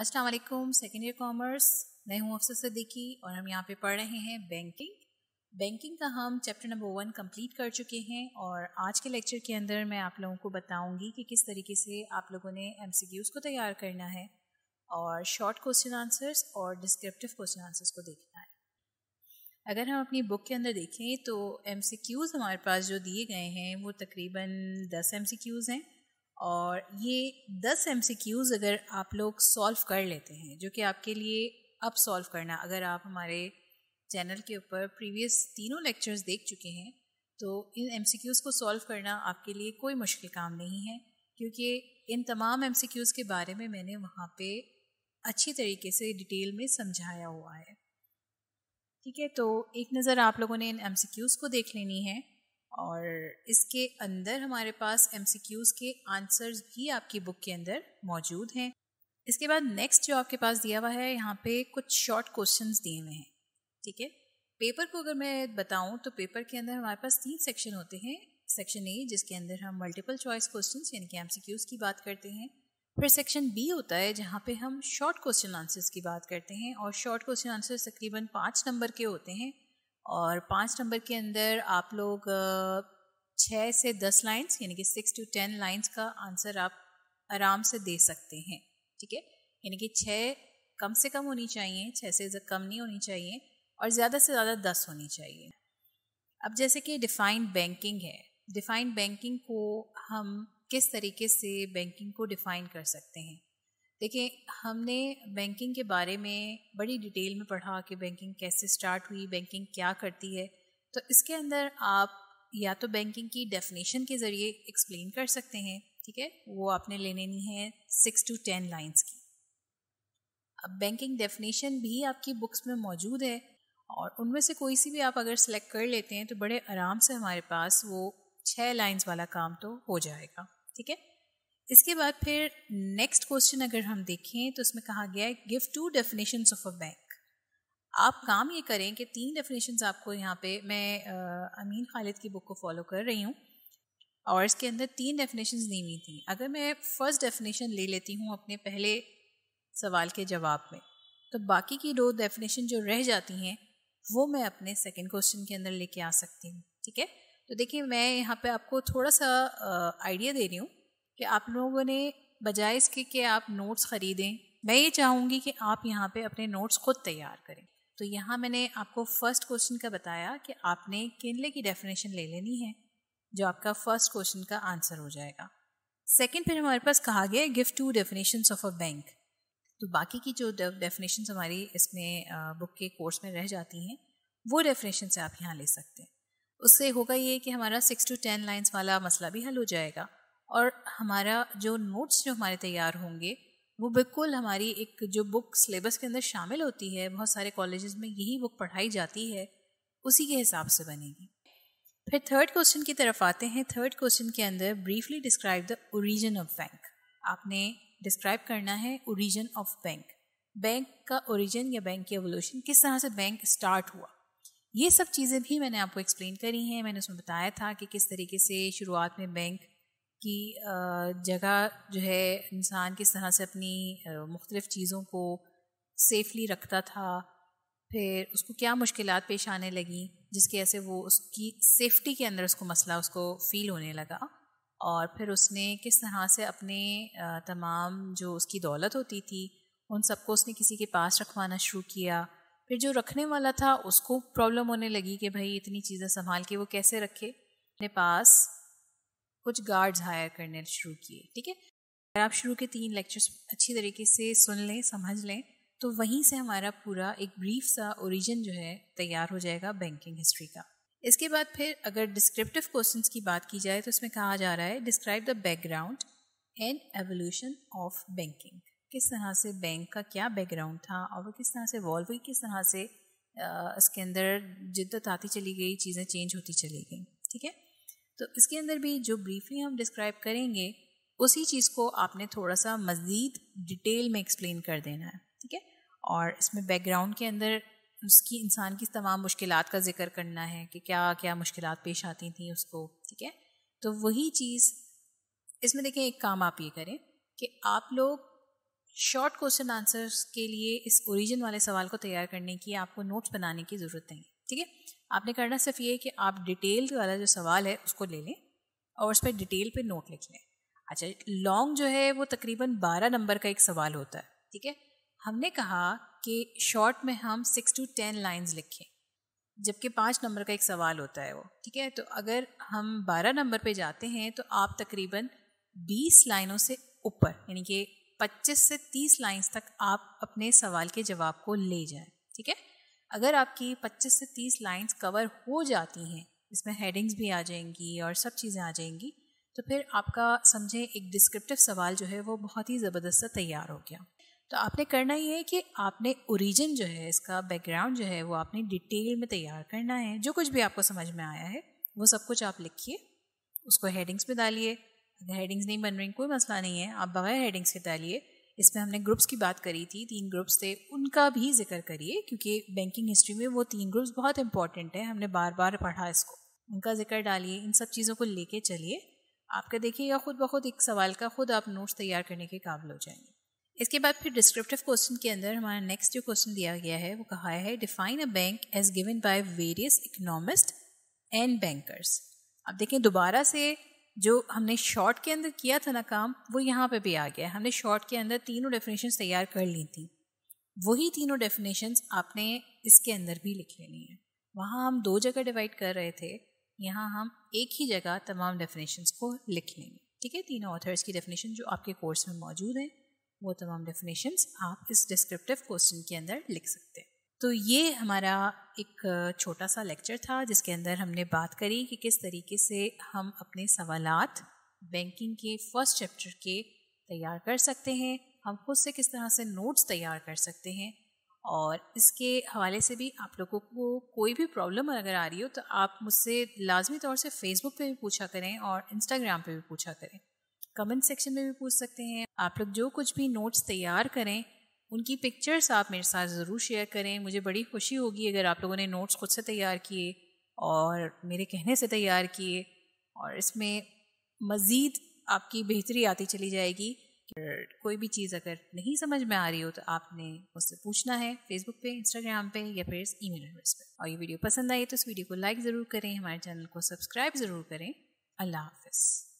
अस्सलाम वालेकुम second year commerce मैं हूँ अफसर सद्दीकी और हम यहाँ पे पढ़ रहे हैं बैंकिंग बैंकिंग का हम चैप्टर नंबर वन कंप्लीट कर चुके हैं और आज के लेक्चर के अंदर मैं आप लोगों को बताऊंगी कि किस तरीके से आप लोगों ने एम को तैयार करना है और शॉर्ट क्वेश्चन आंसर्स और डिस्क्रिप्टिव क्वेश्चन आंसर्स को देखना है अगर हम अपनी बुक के अंदर देखें तो एम हमारे पास जो दिए गए हैं वो तकरीबन दस एम हैं और ये दस एम अगर आप लोग सॉल्व कर लेते हैं जो कि आपके लिए अब सॉल्व करना अगर आप हमारे चैनल के ऊपर प्रीवियस तीनों लेक्चर्स देख चुके हैं तो इन एम को सॉल्व करना आपके लिए कोई मुश्किल काम नहीं है क्योंकि इन तमाम एम के बारे में मैंने वहाँ पे अच्छी तरीके से डिटेल में समझाया हुआ है ठीक है तो एक नज़र आप लोगों ने इन एम को देख लेनी है और इसके अंदर हमारे पास एम के आंसर्स भी आपकी बुक के अंदर मौजूद हैं इसके बाद नेक्स्ट जो आपके पास दिया हुआ है यहाँ पे कुछ शॉर्ट क्वेश्चन दिए हुए हैं ठीक है पेपर को अगर मैं बताऊँ तो पेपर के अंदर हमारे पास तीन सेक्शन होते हैं सेक्शन ए जिसके अंदर हम मल्टीपल चॉइस क्वेश्चन यानी कि एम की बात करते हैं फिर सेक्शन बी होता है जहाँ पे हम शॉर्ट क्वेश्चन आंसर्स की बात करते हैं और शॉर्ट क्वेश्चन आंसर्स तकरीबन पाँच नंबर के होते हैं और पाँच नंबर के अंदर आप लोग छः से दस लाइन्स यानी कि सिक्स टू टेन लाइन्स का आंसर आप आराम से दे सकते हैं ठीक है यानी कि छः कम से कम होनी चाहिए छः से कम नहीं होनी चाहिए और ज़्यादा से ज़्यादा दस होनी चाहिए अब जैसे कि डिफाइंड बैंकिंग है डिफाइंड बैंकिंग को हम किस तरीके से बैंकिंग को डिफाइन कर सकते हैं देखिए हमने बैंकिंग के बारे में बड़ी डिटेल में पढ़ा कि बैंकिंग कैसे स्टार्ट हुई बैंकिंग क्या करती है तो इसके अंदर आप या तो बैंकिंग की डेफिनेशन के ज़रिए एक्सप्लेन कर सकते हैं ठीक है वो आपने ले लेनी है सिक्स टू टेन लाइन्स की अब बैंकिंग डेफिनेशन भी आपकी बुक्स में मौजूद है और उनमें से कोई सी भी आप अगर सेलेक्ट कर लेते हैं तो बड़े आराम से हमारे पास वो छः लाइन्स वाला काम तो हो जाएगा ठीक है इसके बाद फिर नेक्स्ट क्वेश्चन अगर हम देखें तो इसमें कहा गया है give two definition of a bank आप काम ये करें कि तीन डेफिनेशन आपको यहाँ पे मैं आ, अमीन खालिद की बुक को फॉलो कर रही हूँ और इसके अंदर तीन डेफिनेशन दी हुई थी अगर मैं फर्स्ट डेफिनेशन ले लेती हूँ अपने पहले सवाल के जवाब में तो बाकी की दो डेफिनेशन जो रह जाती हैं वो मैं अपने सेकेंड क्वेश्चन के अंदर लेके आ सकती हूँ ठीक है तो देखिए मैं यहाँ पे आपको थोड़ा सा आइडिया दे रही हूँ कि आप लोगों ने बजाय इसके कि आप नोट्स ख़रीदें मैं ये चाहूँगी कि आप यहाँ पे अपने नोट्स खुद तैयार करें तो यहाँ मैंने आपको फर्स्ट क्वेश्चन का बताया कि आपने किनले की डेफिनेशन ले लेनी है जो आपका फर्स्ट क्वेश्चन का आंसर हो जाएगा सेकेंड फिर हमारे पास कहा गया give two definition of a bank तो बाकी की जो डेफिनेशन हमारी इसमें बुक के कोर्स में रह जाती हैं वो डेफिनेशन से आप यहाँ ले सकते हैं उससे होगा ये कि हमारा सिक्स टू टेन लाइन्स वाला मसला भी हल हो जाएगा और हमारा जो नोट्स जो हमारे तैयार होंगे वो बिल्कुल हमारी एक जो बुक सिलेबस के अंदर शामिल होती है बहुत सारे कॉलेजेस में यही बुक पढ़ाई जाती है उसी के हिसाब से बनेगी फिर थर्ड क्वेश्चन की तरफ आते हैं थर्ड क्वेश्चन के अंदर briefly describe the origin of bank आपने डिस्क्राइब करना है ओरिजिन ऑफ बैंक बैंक का ओरिजिन या बैंक की एवोल्यूशन किस तरह से बैंक स्टार्ट हुआ ये सब चीज़ें भी मैंने आपको एक्सप्लेन करी हैं मैंने उसमें बताया था कि किस तरीके से शुरुआत में बैंक कि जगह जो है इंसान किस तरह से अपनी मुख्तलिफ़ चीज़ों को सेफली रखता था फिर उसको क्या मुश्किल पेश आने लगी जिसकी वजह से वो उसकी सेफ्टी के अंदर उसको मसला उसको फील होने लगा और फिर उसने किस तरह से अपने तमाम जो उसकी दौलत होती थी उन सबको उसने किसी के पास रखवाना शुरू किया फिर जो रखने वाला था उसको प्रॉब्लम होने लगी कि भाई इतनी चीज़ें संभाल के वो कैसे रखे अपने पास कुछ गार्ड्स हायर करने शुरू किए ठीक है अगर आप शुरू के तीन लेक्चर्स अच्छी तरीके से सुन लें समझ लें तो वहीं से हमारा पूरा एक ब्रीफ सा ओरिजिन जो है तैयार हो जाएगा बैंकिंग हिस्ट्री का इसके बाद फिर अगर डिस्क्रिप्टिव क्वेश्चंस की बात की जाए तो इसमें कहा जा रहा है describe the background and evolution of banking किस तरह से बैंक का क्या बैकग्राउंड था और वो किस तरह से वॉल्व हुई किस तरह से इसके अंदर जिद्दत आती चली गई चीज़ें चेंज होती चली गई ठीक है तो इसके अंदर भी जो ब्रीफली हम डिस्क्राइब करेंगे उसी चीज़ को आपने थोड़ा सा मज़ीद डिटेल में एक्सप्लेन कर देना है ठीक है और इसमें बैकग्राउंड के अंदर उसकी इंसान की तमाम मुश्किल का जिक्र करना है कि क्या क्या मुश्किल पेश आती थी उसको ठीक है तो वही चीज़ इसमें देखें एक काम आप ये करें कि आप लोग शॉर्ट क्वेश्चन आंसर्स के लिए इस ओरिजिन वाले सवाल को तैयार करने की आपको नोट्स बनाने की ज़रूरत नहीं ठीक है आपने करना सिर्फ ये कि आप डिटेल वाला जो सवाल है उसको ले लें और उस पर डिटेल पे नोट लिख लें अच्छा लॉन्ग जो है वो तकरीबन बारह नंबर का एक सवाल होता है ठीक है हमने कहा कि शॉर्ट में हम सिक्स टू टेन लाइंस लिखें जबकि पाँच नंबर का एक सवाल होता है वो ठीक है तो अगर हम बारह नंबर पे जाते हैं तो आप तकरीबन बीस लाइनों से ऊपर यानी कि पच्चीस से तीस लाइन्स तक आप अपने सवाल के जवाब को ले जाएं ठीक है अगर आपकी 25 से 30 लाइंस कवर हो जाती हैं इसमें हेडिंग्स भी आ जाएंगी और सब चीज़ें आ जाएंगी तो फिर आपका समझे एक डिस्क्रिप्टिव सवाल जो है वो बहुत ही ज़बरदस्त सा तैयार हो गया तो आपने करना ये है कि आपने ओरिजिन जो है इसका बैकग्राउंड जो है वो आपने डिटेल में तैयार करना है जो कुछ भी आपको समझ में आया है वो सब कुछ आप लिखिए उसको हेडिंग्स में डालिए अगर हेडिंग्स नहीं बन रही कोई मसला नहीं है आप बगैर हेडिंग्स के डालिए इसमें हमने ग्रुप्स की बात करी थी तीन ग्रुप्स थे उनका भी जिक्र करिए क्योंकि बैंकिंग हिस्ट्री में वो तीन ग्रुप्स बहुत इंपॉर्टेंट है हमने बार बार पढ़ा इसको उनका जिक्र डालिए इन सब चीज़ों को लेके चलिए आपका या खुद ब खुद एक सवाल का खुद आप नोट्स तैयार करने के काबिल हो जाएंगे इसके बाद फिर डिस्क्रिप्टिव क्वेश्चन के अंदर हमारा नेक्स्ट जो क्वेश्चन दिया गया है वो कहा है define a bank as given by various economists and bankers अब देखें दोबारा से जो हमने शॉर्ट के अंदर किया था ना काम वो यहाँ पे भी आ गया हमने शॉर्ट के अंदर तीनों डेफिनेशंस तैयार कर ली थी वही तीनों डेफिनेशंस आपने इसके अंदर भी लिख लेनी है वहाँ हम दो जगह डिवाइड कर रहे थे यहाँ हम एक ही जगह तमाम डेफिनेशंस को लिख लेंगे ठीक है तीनों ऑथर्स की डेफिनेशन जो आपके कोर्स में मौजूद हैं वो तमाम डेफिनेशंस आप इस डिस्क्रिप्टिव क्वेश्चन के अंदर लिख सकते हैं तो ये हमारा एक छोटा सा लेक्चर था जिसके अंदर हमने बात करी कि किस तरीके से हम अपने सवालत बैंकिंग के फर्स्ट चैप्टर के तैयार कर सकते हैं हम खुद से किस तरह से नोट्स तैयार कर सकते हैं और इसके हवाले से भी आप लोगों को कोई भी प्रॉब्लम अगर आ रही हो तो आप मुझसे लाजमी तौर से फेसबुक पे भी पूछा करें और इंस्टाग्राम पे भी पूछा करें कमेंट सेक्शन में भी पूछ सकते हैं आप लोग जो कुछ भी नोट्स तैयार करें उनकी पिक्चर्स आप मेरे साथ ज़रूर शेयर करें मुझे बड़ी खुशी होगी अगर आप लोगों ने नोट्स खुद से तैयार किए और मेरे कहने से तैयार किए और इसमें मज़ीद आपकी बेहतरी आती चली जाएगी कोई भी चीज़ अगर नहीं समझ में आ रही हो तो आपने मुझसे पूछना है फेसबुक पे इंस्टाग्राम पे या फिर ई मेल एड्रेस पर और ये वीडियो पसंद आई तो इस वीडियो को लाइक ज़रूर करें हमारे चैनल को सब्सक्राइब ज़रूर करें अल्लाह हाफिज़